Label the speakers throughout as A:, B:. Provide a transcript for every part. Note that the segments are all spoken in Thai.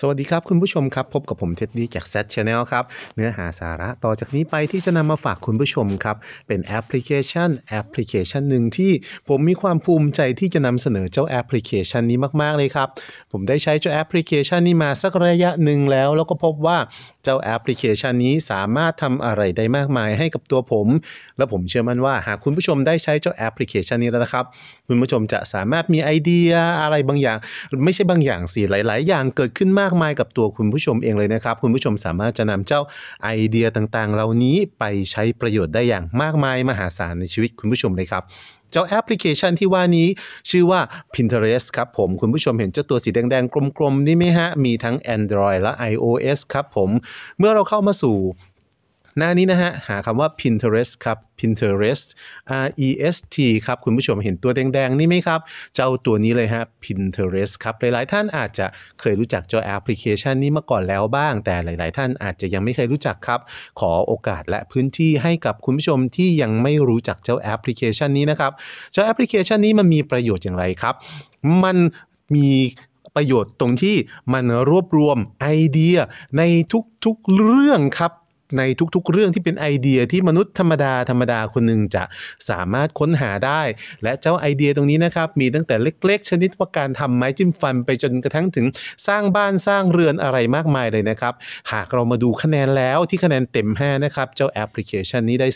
A: สวัสดีครับ คุณผู้ชมครับพบกับผมเท็ดดี้จากแซดชาแนลครับเนื้อหาสาระต่อจากนี้ไปที่จะนำมาฝากคุณผู้ชมครับเป็นแอปพลิเคชันแอปพลิเคชันหนึ่งที่ผมมีความภูมิใจที่จะนำเสนอเจ้าแอปพลิเคชันนี้มากๆเลยครับ ผมได้ใช้เจ้าแอปพลิเคชันนี้มาสักระยะหนึ่งแล้ว แล้วก็พบว่าเจ้าแอปพลิเคชันนี้สามารถทำอะไรได้มากมายให้กับตัวผม และผมเชื่อมั่นว่า หากคุณผู้ชมได้ใช้เจ้าแอปพลิเคชันนี้แล้วนะครับคุณผู้ชมจะสามารถมีไอเดียอะไรบางอย่างไม่ใช่บางอย่างสิหลาย ๆ อย่างเกิดขึ้นมากากมายกับตัวคุณผู้ชมเองเลยนะครับ คุณผู้ชมสามารถจะนำเจ้าไอเดียต่างๆ เหล่านี้ไปใช้ประโยชน์ได้อย่างมากมายมหาศาลในชีวิต คุณผู้ชมเลยครับ เจ้าแอปพลิเคชันที่ว่านี้ ชื่อว่า Pinterest ครับผมคุณผู้ชมเห็นเจ้าตัวสีแดง ๆกลมๆ นี่ไหมฮะ มีทั้ง Android และ iOS ครับผมเมื่อเราเข้ามาสู่หน้านี้นะฮะ หาคำว่า Pinterest ครับ Pinterest R E S T ครับ คุณผู้ชมเห็นตัวแดง ๆนี่ไหมครับ เจ้าตัวนี้เลยฮะ Pinterest ครับ หลายๆท่านอาจจะเคยรู้จักเจ้าแอปพลิเคชันนี้มาก่อนแล้วบ้าง แต่หลาย ๆ ท่านอาจจะยังไม่เคยรู้จักครับ ขอโอกาสและพื้นที่ให้กับคุณผู้ชมที่ยังไม่รู้จักเจ้าแอปพลิเคชันนี้นะครับ เจ้าแอปพลิเคชันนี้มันมีประโยชน์อย่างไรครับ มันมีประโยชน์ตรงที่มันรวบรวมไอเดียในทุกๆเรื่องครับในทุกๆเรื่องที่เป็นไอเดียที่มนุษย์ธรรมดา ธรรมดาคนหนึ่งจะสามารถค้นหาได้และเจ้าไอเดียตรงนี้นะครับ มีตั้งแต่เล็กๆ ชนิดว่าการทำไม้จิ้มฟันไปจนกระทั่งถึงสร้างบ้านสร้างเรือนอะไรมากมายเลยนะครับ หากเรามาดูคะแนนแล้วที่คะแนนเต็ม 5 นะครับ เจ้าแอปพลิเคชันนี้ได้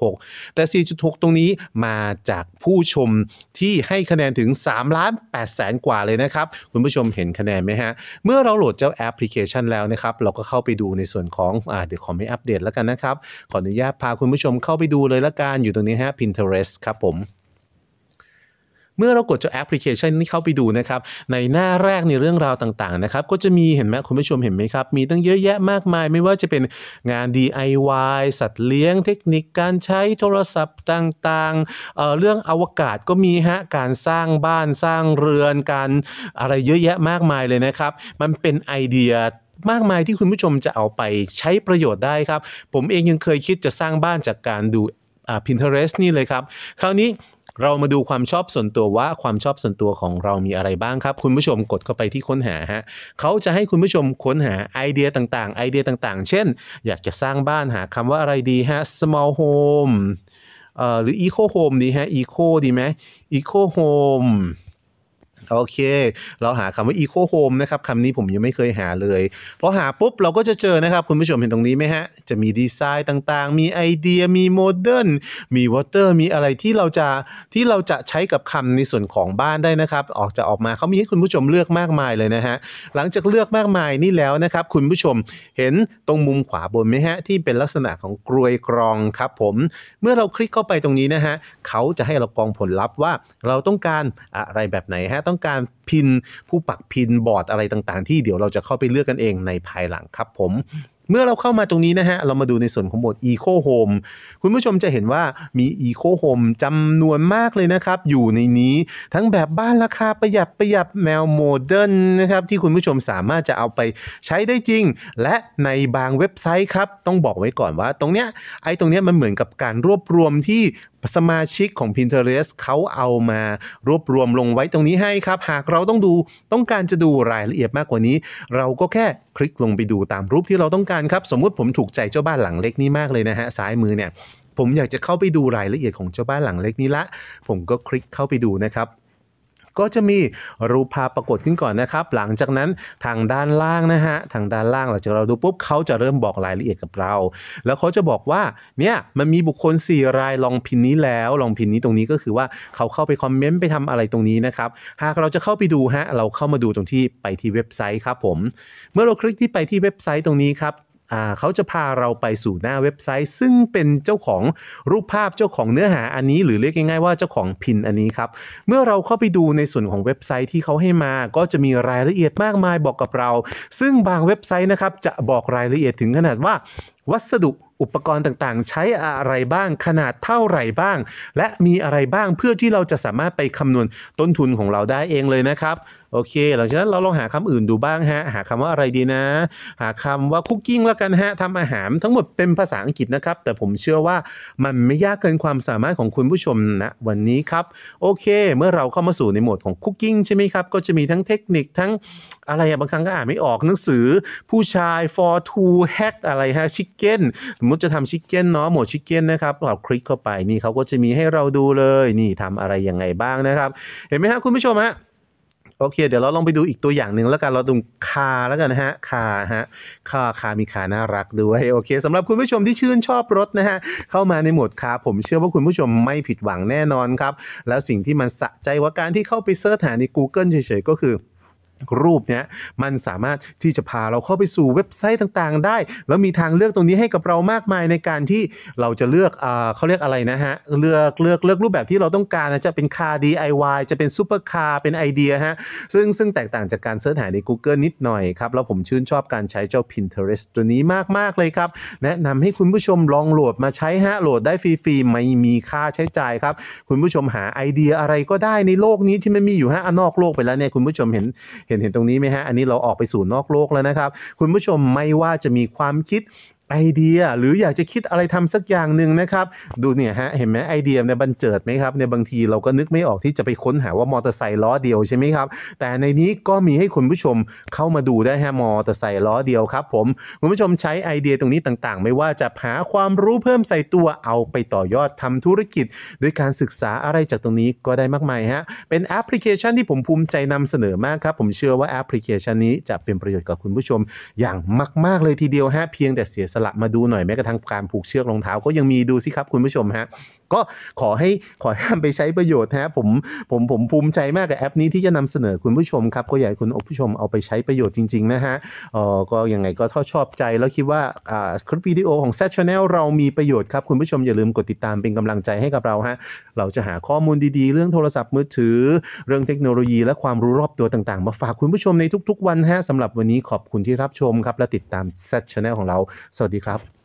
A: 4.6 แต่ 4.6 ตรงนี้มาจากผู้ชมที่ให้คะแนนถึง 3ล้าน8แสนกว่าเลยนะครับคุณผู้ชมเห็นคะแนนไหมฮะเมื่อเราโหลดเจ้าแอปพลิเคชันแล้วนะครับเราก็เข้าไปดูในส่วนของอ่าเดี๋ยวขอไม่อัเดตแล้วกันนะครับ ขออนุญาตพาคุณผู้ชมเข้าไปดูเลยละกันอยู่ตรงนี้ฮะ Pinterest ครับผม เมื่อเรากดจอแอปพลิเคชันนี้เข้าไปดูนะครับในหน้าแรกในเรื่องราวต่าง ๆ นะครับก็จะมีเห็นไหมคุณผู้ชมเห็นไหมครับ มีตั้งเยอะแยะมากมายไม่ว่าจะเป็นงาน DIY สัตว์เลี้ยงเทคนิคการใช้โทรศัพท์ต่างๆเเรื่องอวกาศก็มีฮะ การสร้างบ้านสร้างเรือนการอะไรเยอะแยะมากมายเลยนะครับ มันเป็นไอเดียมากมายที่คุณผู้ชมจะเอาไปใช้ประโยชน์ได้ครับ ผมเองยังเคยคิดจะสร้างบ้านจากการดู Pinterest นี่เลยครับ คราวนี้เรามาดูความชอบส่วนตัวว่าความชอบส่วนตัวของเรามีอะไรบ้างครับ คุณผู้ชมกดเข้าไปที่ค้นหาฮะเขาจะให้คุณผู้ชมค้นหาไอเดียต่างๆ ไอเดียต่างๆ เช่น อยากจะสร้างบ้านหาคำว่าอะไรดีฮะ small home หรือ eco home ดีฮะ eco ดีไหม eco home โอเค เราหาคำว่า eco home นะครับคำนี้ผมยังไม่เคยหาเลยพอหาปุ๊บเราก็จะเจอนะครับคุณผู้ชมเห็นตรงนี้ไหมฮะจะมีดีไซน์ต่างๆ มีไอเดีย มีโมเดิร์นมีวอเตอร์ มีอะไรที่เราจะที่เราจะใช้กับคำในส่วนของบ้านได้นะครับออกจะออกมาเขามีให้คุณผู้ชมเลือกมากมายเลยนะฮะ หลังจากเลือกมากมายนี่แล้วนะครับคุณผู้ชมเห็นตรงมุมขวาบนไหมฮะที่เป็นลักษณะของกรวยกรองครับ ผม เมื่อเราคลิกเข้าไปตรงนี้นะฮะเขาจะให้เรากรองผลลัพธ์ว่าเราต้องการอะไรแบบไหนฮะต้องต้องการพินผู้ปักพินบอร์ดอะไรต่างๆ ที่เดี๋ยวเราจะเข้าไปเลือกกันเองในภายหลังครับผม เมื่อเราเข้ามาตรงนี้นะฮะ เรามาดูในส่วนของโหมด Eco Home คุณผู้ชมจะเห็นว่ามี Eco Home จำนวนมากเลยนะครับ อยู่ในนี้ทั้งแบบบ้านราคาประหยัดประหยัดแมวโมเดิร์นนะครับ ที่คุณผู้ชมสามารถจะเอาไปใช้ได้จริง และในบางเว็บไซต์ครับ ต้องบอกไว้ก่อนว่า ตรงเนี้ยไอ้ตรงเนี้ยมันเหมือนกับการรวบรวมที่สมาชิกของ Pinterest เขาเอามารวบรวมลงไว้ตรงนี้ให้ครับ หากเราต้องดูต้องการจะดูรายละเอียดมากกว่านี้ เราก็แค่คลิกลงไปดูตามรูปที่เราต้องการครับสมมุติผมถูกใจเจ้าบ้านหลังเล็ก นี้มากเลยนะฮะซ้ายมือเนี่ย ผมอยากจะเข้าไปดูรายละเอียดของเจ้าบ้านหลังเล็กนี้ละ ผมก็คลิกเข้าไปดูนะครับก็จะมีรูปภาพปรากฏขึ้นก่อนนะครับ หลังจากนั้นทางด้านล่างนะฮะทางด้านล่างหลังจากเราดูปุ๊บเขาจะเริ่มบอกรายละเอียดกับเรา แล้วเขาจะบอกว่าเนี่ยมันมีบุคคล4รายลองพินนี้แล้วลองพินนี้ตรงนี้ก็คือว่าเขาเข้าไปคอมเมนต์ไปทำอะไรตรงนี้นะครับหากเราจะเข้าไปดูฮะเราเข้ามาดูตรงที่ไปที่เว็บไซต์ครับผมเมื่อเราคลิกที่ไปที่เว็บไซต์ตรงนี้ครับเขาจะพาเราไปสู่หน้าเว็บไซต์ ซึ่งเป็นเจ้าของรูปภาพเจ้าของเนื้อหาอันนี้หรือเรียกง่ายๆว่าเจ้าของพินอันนี้ครับเมื่อเราเข้าไปดูในส่วนของเว็บไซต์ที่เขาให้มา ก็จะมีรายละเอียดมากมายบอกกับเรา ซึ่งบางเว็บไซต์นะครับจะบอกรายละเอียดถึงขนาดว่าวัสดุอุปกรณ์ต่างๆ ใช้อะไรบ้างขนาดเท่าไหร่บ้าง และมีอะไรบ้างเพื่อที่เราจะสามารถไปคำนวณต้นทุนของเราได้เองเลยนะครับ โอเค หลังจากนั้นเราลองหาคำอื่นดูบ้างฮะ หาคำว่าอะไรดีนะ หาคำว่าคุกกิ้งแล้วกันฮะทำอาหารทั้งหมดเป็นภาษาอังกฤษนะครับ แต่ผมเชื่อว่ามันไม่ยากเกินความสามารถของคุณผู้ชมนะวันนี้ครับโอเค เมื่อเราเข้ามาสู่ในโหมดของคุกกิ้งใช่ไหมครับก็จะมีทั้งเทคนิคทั้งอะไรบางครั้งก็อ่านไม่ออกหนังสือ ผู้ชาย for to hack อะไรฮะชิเก้นสมมติจะทำชิคเก้นเนาะหมดชิคเก้นนะครับเราคลิกเข้าไปนี่เขาก็จะมีให้เราดูเลยนี่ทำอะไรยังไงบ้างนะครับเห็นไหมครับคุณผู้ชมฮะโอเค เดี๋ยวเราลองไปดูอีกตัวอย่างหนึ่งแล้วกันเราดูคาแล้วกันนะฮะคาฮะคาคามีคาน่ารักด้วยโอเคสำหรับคุณผู้ชมที่ชื่นชอบรถนะฮะเข้ามาในหมวดคาผมเชื่อว่าคุณผู้ชมไม่ผิดหวังแน่นอนครับแล้วสิ่งที่มันสะใจว่าการที่เข้าไปเสิร์ชหาใน Google เฉยๆก็คือรูปเนี้ยมันสามารถที่จะพาเราเข้าไปสู่เว็บไซต์ต่าง ๆ ได้ แล้วมีทางเลือกตรงนี้ให้กับเรามากมายในการที่เราจะเลือก เขาเรียกอะไรนะฮะเลือกเลือกเลือกรูปแบบที่เราต้องการนะจะเป็นคาร์ DIY จะเป็นซูเปอร์คาร์เป็นไอเดียฮะ ซึ่ง ซึ่งแตกต่างจากการเสิร์ชหาใน Google นิดหน่อยครับ แล้วผมชื่นชอบการใช้เจ้า Pinterest ตัวนี้มาก ๆ เลยครับ แนะนำให้คุณผู้ชมลองโหลดมาใช้ฮะโหลดได้ฟรีๆไม่มีค่าใช้จ่ายครับ คุณผู้ชมหาไอเดียอะไรก็ได้ในโลกนี้ที่มันมีอยู่ฮะนอกโลกไปแล้วเนี่ยคุณผู้ชมเห็นเห็นเห็นตรงนี้ไหมฮะ อันนี้เราออกไปสู่นอกโลกแล้วนะครับ คุณผู้ชมไม่ว่าจะมีความคิดไอเดียหรืออยากจะคิดอะไรทำสักอย่างหนึ่งนะครับ ดูเนี่ยฮะ เห็นไหมไอเดียเนี่ยบันเจิดไหมครับในบางทีเราก็นึกไม่ออกที่จะไปค้นหาว่ามอเตอร์ไซค์ล้อเดียวใช่ไหมครับ แต่ในนี้ก็มีให้คุณผู้ชมเข้ามาดูได้ฮะมอเตอร์ไซค์ล้อเดียวครับผม คุณผู้ชมใช้ไอเดียตรงนี้ต่างๆ ไม่ว่าจะหาความรู้เพิ่มใส่ตัวเอาไปต่อยอดทำธุรกิจ ด้วยการศึกษาอะไรจากตรงนี้ก็ได้มากมายฮะเป็นแอปพลิเคชันที่ผมภูมิใจนำเสนอมากครับผมเชื่อว่าแอปพลิเคชันนี้จะเป็นประโยชน์กับคุณผู้ชม อย่างมากๆเลยทีเดียวฮะเพียงแต่เสียสลับมาดูหน่อยแม้กระทั่งการผูกเชือกรองเท้าก็ยังมีดูสิครับคุณผู้ชมฮะก็ขอให้ขอห้ามไปใช้ประโยชน์นะฮะผมผมผมภูมิใจมากกับแอปนี้ที่จะนำเสนอคุณผู้ชมครับ ก็อยากให้คุณผู้ชมเอาไปใช้ประโยชน์จริง ๆ นะฮะเออก็ยังไงก็ถ้าชอบใจแล้วคิดว่าอ่าคลิปวิดีโอของแซชแนลเรามีประโยชน์ครับ คุณผู้ชมอย่าลืมกดติดตามเป็นกำลังใจให้กับเราฮะ เราจะหาข้อมูลดีๆ เรื่องโทรศัพท์มือถือ เรื่องเทคโนโลยี และความรู้รอบตัวต่างๆ มาฝากคุณผู้ชมในทุก ๆ วันฮะสำหรับวันนี้ขอบคุณที่รับชมครับและติดตามแซชแนลของเรา สวัสดีครับ